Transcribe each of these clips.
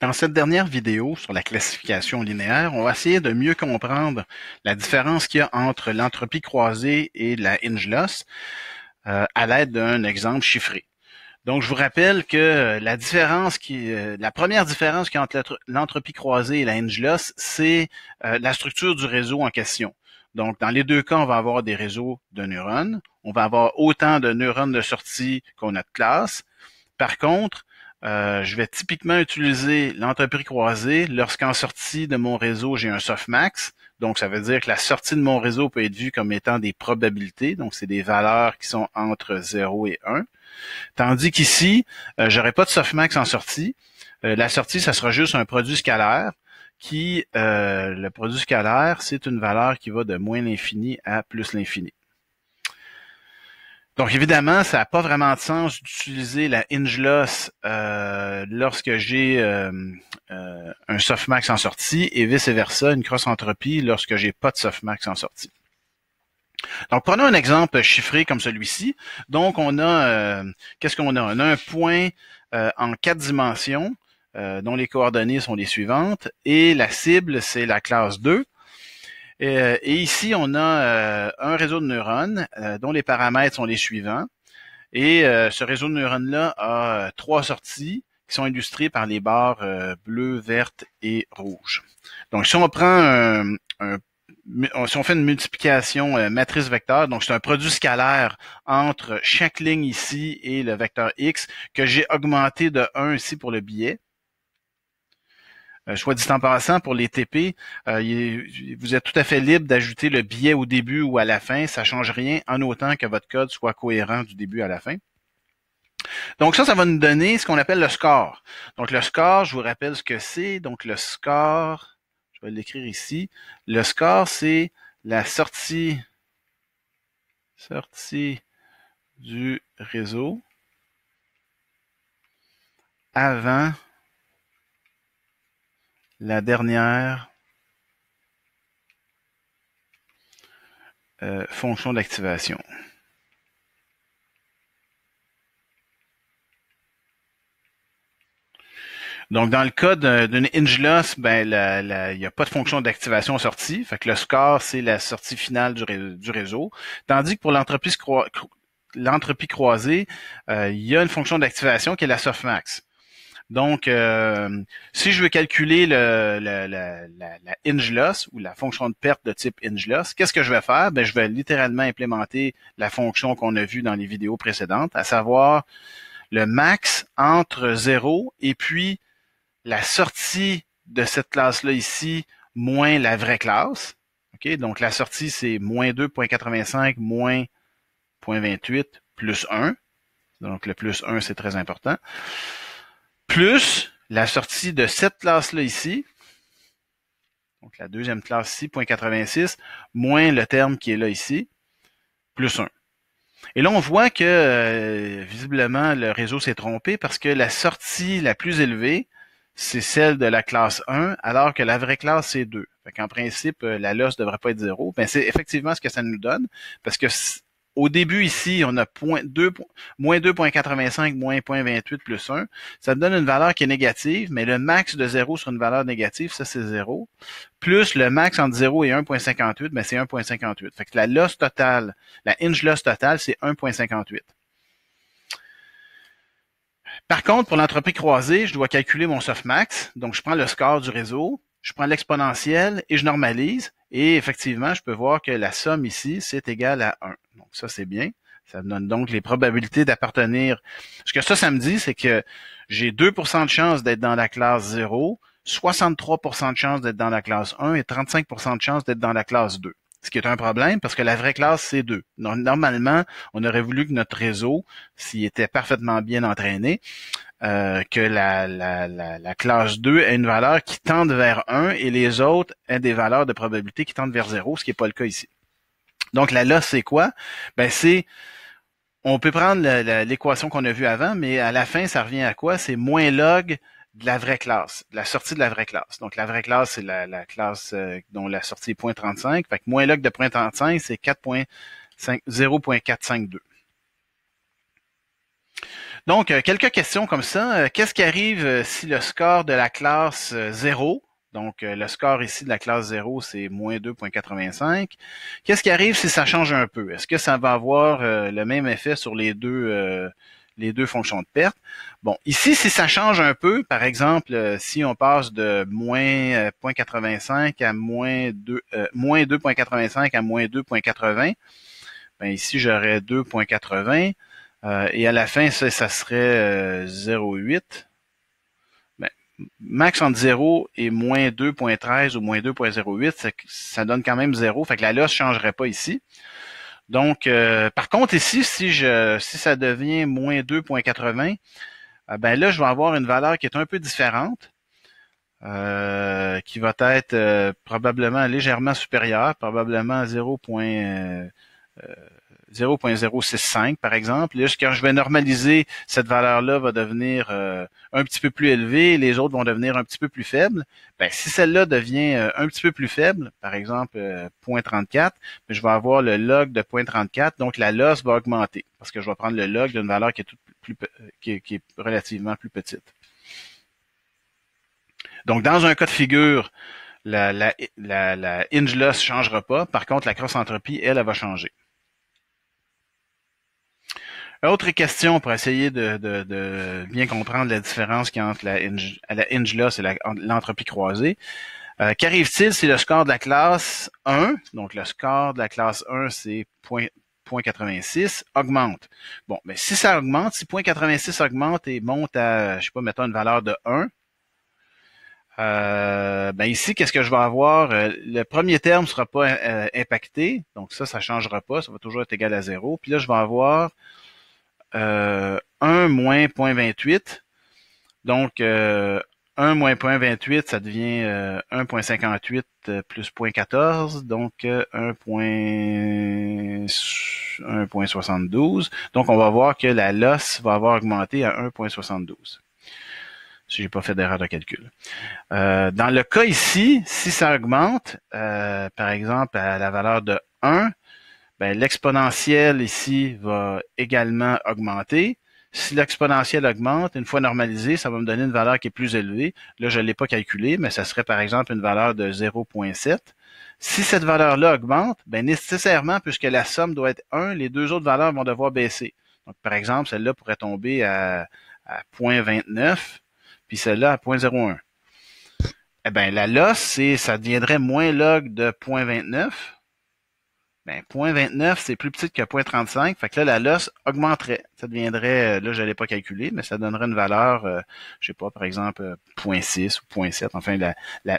Dans cette dernière vidéo sur la classification linéaire, on va essayer de mieux comprendre la différence qu'il y a entre l'entropie croisée et la hinge loss euh, à l'aide d'un exemple chiffré. Donc, je vous rappelle que euh, la différence qui, euh, la première différence qu'il y a entre l'entropie croisée et la hinge loss, c'est la structure du réseau en question. Donc, dans les deux cas, on va avoir des réseaux de neurones. On va avoir autant de neurones de sortie qu'on a de classe. Par contre, euh, je vais typiquement utiliser l'entreprise croisée lorsqu'en sortie de mon réseau, j'ai un softmax. Donc, ça veut dire que la sortie de mon réseau peut être vue comme étant des probabilités. Donc, c'est des valeurs qui sont entre 0 et 1. Tandis qu'ici, euh, je n'aurai pas de softmax en sortie. Euh, la sortie, ça sera juste un produit scalaire qui, le produit scalaire, c'est une valeur qui va de moins l'infini à plus l'infini. Donc évidemment, ça n'a pas vraiment de sens d'utiliser la hinge loss euh, lorsque j'ai euh, euh, un softmax en sortie et vice-versa, une cross-entropie lorsque j'ai pas de softmax en sortie. Donc prenons un exemple chiffré comme celui-ci. Donc on a, euh, qu'est-ce qu'on a? On a un point en quatre dimensions dont les coordonnées sont les suivantes et la cible, c'est la classe 2. Euh, et, ici, on a euh, un réseau de neurones euh, dont les paramètres sont les suivants. Et ce réseau de neurones-là a trois sorties qui sont illustrées par les barres bleues, vertes et rouges. Donc, si on prend un, si on fait une multiplication matrice vecteur, donc c'est un produit scalaire entre chaque ligne ici et le vecteur x que j'ai augmenté de 1 ici pour le billet soit dit en passant, pour les TP, euh, vous êtes tout à fait libre d'ajouter le billet au début ou à la fin. Ça change rien en autant que votre code soit cohérent du début à la fin. Donc ça, ça va nous donner ce qu'on appelle le score. Donc le score, je vous rappelle ce que c'est. Donc le score, je vais l'écrire ici. Le score, c'est la sortie, sortie du réseau avant la dernière euh, fonction d'activation. Donc, dans le cas d'une IngeLoss, ben, il n'y a pas de fonction d'activation sortie. Fait que le score, c'est la sortie finale du, réseau. Tandis que pour l'entreprise l'entropie croisée, euh, il y a une fonction d'activation qui est la softmax. Donc, euh, si je veux calculer le, la, la, loss ou la fonction de perte de type hinge loss, qu'est-ce que je vais faire? Ben, je vais littéralement implémenter la fonction qu'on a vue dans les vidéos précédentes, à savoir le max entre 0 et puis la sortie de cette classe-là ici, moins la vraie classe. Okay? Donc, la sortie, c'est moins 2.85 moins 0.28 plus 1. Donc, le plus 1, c'est très important plus la sortie de cette classe-là ici, donc la deuxième classe ici, moins le terme qui est là ici, plus 1. Et là, on voit que euh, visiblement le réseau s'est trompé parce que la sortie la plus élevée, c'est celle de la classe 1, alors que la vraie classe, c'est 2. Fait en principe, euh, la loss ne devrait pas être 0. Ben, c'est effectivement ce que ça nous donne, parce que au début, ici, on a point 2, moins 2.85, moins 0.28 plus 1. Ça me donne une valeur qui est négative, mais le max de 0 sur une valeur négative, ça c'est 0. Plus le max entre 0 et 1.58, mais ben, c'est 1.58. Fait que la loss totale, la inch loss totale, c'est 1.58. Par contre, pour l'entreprise croisée, je dois calculer mon softmax. Donc, je prends le score du réseau, je prends l'exponentielle et je normalise. Et effectivement, je peux voir que la somme ici, c'est égal à 1. Ça, c'est bien. Ça me donne donc les probabilités d'appartenir. Ce que ça, ça me dit, c'est que j'ai 2% de chance d'être dans la classe 0, 63% de chance d'être dans la classe 1 et 35% de chance d'être dans la classe 2. Ce qui est un problème parce que la vraie classe, c'est 2. Normalement, on aurait voulu que notre réseau, s'il était parfaitement bien entraîné, euh, que la, la, classe 2 ait une valeur qui tende vers 1 et les autres aient des valeurs de probabilité qui tendent vers 0, ce qui n'est pas le cas ici. Donc la loss, c'est quoi? Ben c'est on peut prendre l'équation qu'on a vue avant, mais à la fin, ça revient à quoi? C'est moins log de la vraie classe, de la sortie de la vraie classe. Donc, la vraie classe, c'est la, classe euh, dont la sortie est 0.35. Fait que moins log de 0.35, c'est 0.452. Donc, euh, quelques questions comme ça. Euh, qu'est-ce qui arrive si le score de la classe 0 donc, euh, le score ici de la classe 0, c'est moins 2,85. Qu'est-ce qui arrive si ça change un peu? Est-ce que ça va avoir euh, le même effet sur les deux, euh, les deux fonctions de perte? Bon, ici, si ça change un peu, par exemple, si on passe de moins 0,85 à moins 2, 2,85 à moins 2,80, ben ici, j'aurais 2,80. et à la fin, ça serait 0,8 max entre 0 et moins 2.13 ou moins 2.08, ça donne quand même 0. Fait que la loss ne changerait pas ici. Donc, euh, par contre, ici, si je si ça devient moins 2.80, euh, ben là, je vais avoir une valeur qui est un peu différente, euh, qui va être probablement légèrement supérieure, probablement 0. 0.065 par exemple. Là, quand je vais normaliser, cette valeur-là va devenir euh, un petit peu plus élevée, les autres vont devenir un petit peu plus faibles. Ben, si celle-là devient euh, un petit peu plus faible, par exemple .34, euh, 0.34, ben, je vais avoir le log de 0.34, donc la loss va augmenter parce que je vais prendre le log d'une valeur qui est, plus, qui est, relativement plus petite. Donc, dans un cas de figure, la, la, loss ne changera pas. Par contre, la cross-entropie, elle, elle va changer. Euh, autre question pour essayer de, bien comprendre la différence qu'il y a entre la, hinge, la et l'entropie croisée. Euh, qu'arrive-t-il si le score de la classe 1, donc le score de la classe 1, c'est 0.86, augmente? Bon, mais ben, si ça augmente, si 0.86 augmente et monte à, je sais pas, mettons une valeur de 1, euh, ben ici, qu'est-ce que je vais avoir? Euh, le premier terme ne sera pas impacté, donc ça, ça ne changera pas, ça va toujours être égal à 0. Puis là, je vais avoir 1 euh, moins 0.28. Donc, 1 euh, moins 0.28, ça devient 1.58 euh, plus 0.14, donc 1.72. Donc, on va voir que la loss va avoir augmenté à 1.72 si j'ai pas fait d'erreur de calcul. dans le cas ici, si ça augmente, par exemple, à la valeur de 1, ben, l'exponentielle ici va également augmenter. Si l'exponentielle augmente, une fois normalisée, ça va me donner une valeur qui est plus élevée. Là, je ne l'ai pas calculée, mais ça serait par exemple une valeur de 0.7. Si cette valeur-là augmente, ben nécessairement, puisque la somme doit être 1, les deux autres valeurs vont devoir baisser. Donc, par exemple, celle-là pourrait tomber à, à 0.29, puis celle-là à 0.01. Eh bien, la loss, c'est ça deviendrait moins log de 0.29 ben, 29, c'est plus petit que 35, Fait que là, la loss augmenterait. Ça deviendrait, euh, là, je n'allais pas calculer, mais ça donnerait une valeur, euh, je sais pas, par exemple, 6 euh, ou 0.7. Enfin,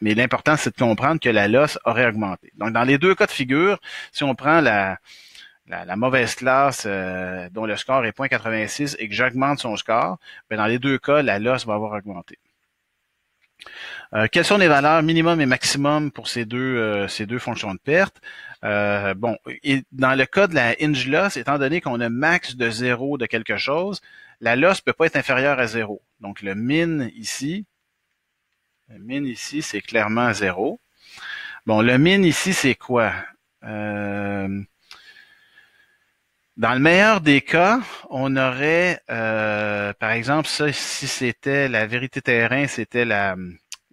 mais l'important, c'est de comprendre que la loss aurait augmenté. Donc, dans les deux cas de figure, si on prend la, la, mauvaise classe euh, dont le score est 86 et que j'augmente son score, ben, dans les deux cas, la loss va avoir augmenté. Euh, quelles sont les valeurs minimum et maximum pour ces deux, euh, ces deux fonctions de perte? Euh, bon, et dans le cas de la hinge loss, étant donné qu'on a max de zéro de quelque chose, la loss peut pas être inférieure à zéro. Donc le min ici, le min ici, c'est clairement zéro. Bon, le min ici, c'est quoi? Euh, dans le meilleur des cas, on aurait, euh, par exemple, ça, si c'était la vérité terrain, c'était la,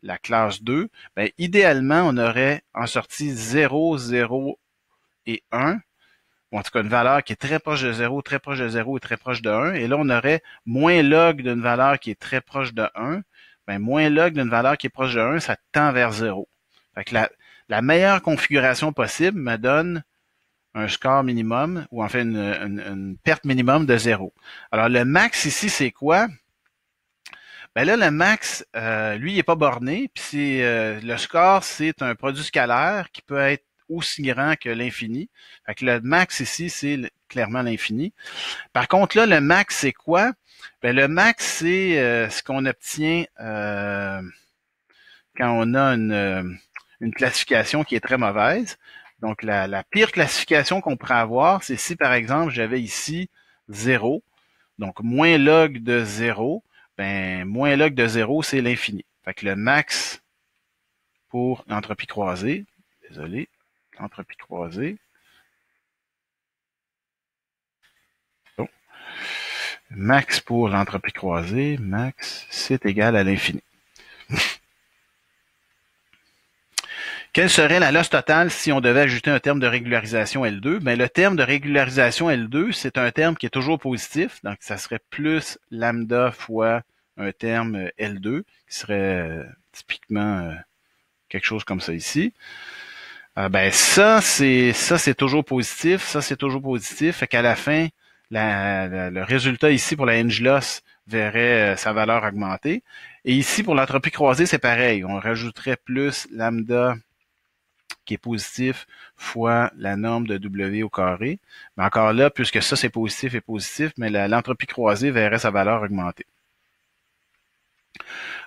la classe 2, ben, idéalement, on aurait en sortie 0, 0 et 1, ou en tout cas une valeur qui est très proche de 0, très proche de 0 et très proche de 1. Et là, on aurait moins log d'une valeur qui est très proche de 1. Ben, moins log d'une valeur qui est proche de 1, ça tend vers 0. Fait que la, la meilleure configuration possible me donne un score minimum ou en fait une, perte minimum de zéro. Alors le max ici, c'est quoi? Ben là, le max, euh, lui, il n'est pas borné. Puis c'est euh, le score, c'est un produit scalaire qui peut être aussi grand que l'infini. Fait que le max ici, c'est clairement l'infini. Par contre, là, le max, c'est quoi? Ben, le max, c'est euh, ce qu'on obtient quand on a une classification qui est très mauvaise. Donc, la, pire classification qu'on pourrait avoir, c'est si, par exemple, j'avais ici 0, donc moins log de 0, ben, moins log de 0, c'est l'infini. Fait que le max pour l'entropie croisée, désolé, entropie croisée, max pour l'entropie croisée, max, c'est égal à l'infini. Quelle serait la loss totale si on devait ajouter un terme de régularisation L2? Ben, le terme de régularisation L2, c'est un terme qui est toujours positif, donc ça serait plus lambda fois un terme euh, L2, qui serait euh, typiquement euh, quelque chose comme ça ici. Ah, ben ça, c'est ça, c'est toujours positif, ça c'est toujours positif, fait qu'à la fin, le résultat ici pour la loss verrait sa valeur augmenter. Et ici, pour l'entropie croisée, c'est pareil. On rajouterait plus lambda qui est positif fois la norme de W au carré. Mais encore là, puisque ça c'est positif et positif, mais l'entropie croisée verrait sa valeur augmenter.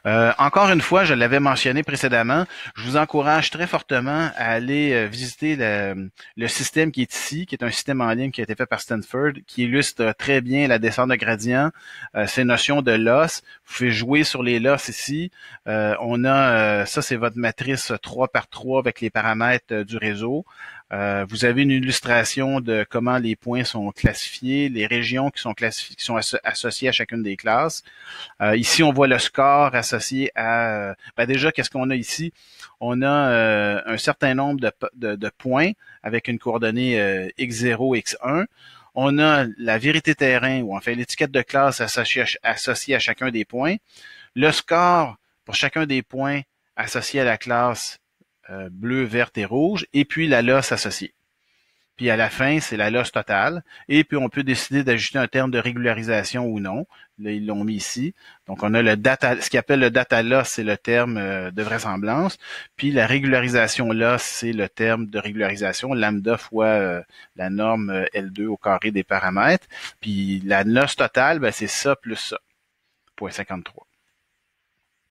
Euh, encore une fois, je l'avais mentionné précédemment, je vous encourage très fortement à aller euh, visiter le, système qui est ici, qui est un système en ligne qui a été fait par Stanford, qui illustre très bien la descente de gradient, euh, ces notions de loss. Vous pouvez jouer sur les loss ici. on a, ça c'est votre matrice 3 par 3 avec les paramètres du réseau. vous avez une illustration de comment les points sont classifiés, les régions qui sont, classifiées, sont associées à chacune des classes. ici, on voit le score à associé à... Euh, ben déjà, qu'est-ce qu'on a ici? On a euh, un certain nombre de, points avec une coordonnée x0, euh, x1. On a la vérité terrain, ou fait l'étiquette de classe associée à, à chacun des points. Le score pour chacun des points associé à la classe bleue bleu, verte et rouge, et puis la loss associée puis à la fin, c'est la loss totale. Et puis, on peut décider d'ajouter un terme de régularisation ou non. Là, ils l'ont mis ici. Donc, on a le data, ce qu'ils appellent le data loss, c'est le terme euh, de vraisemblance. Puis, la régularisation loss, c'est le terme de régularisation, lambda fois euh, la norme euh, L2 au carré des paramètres. Puis, la loss totale, ben, c'est ça plus ça, 0.53.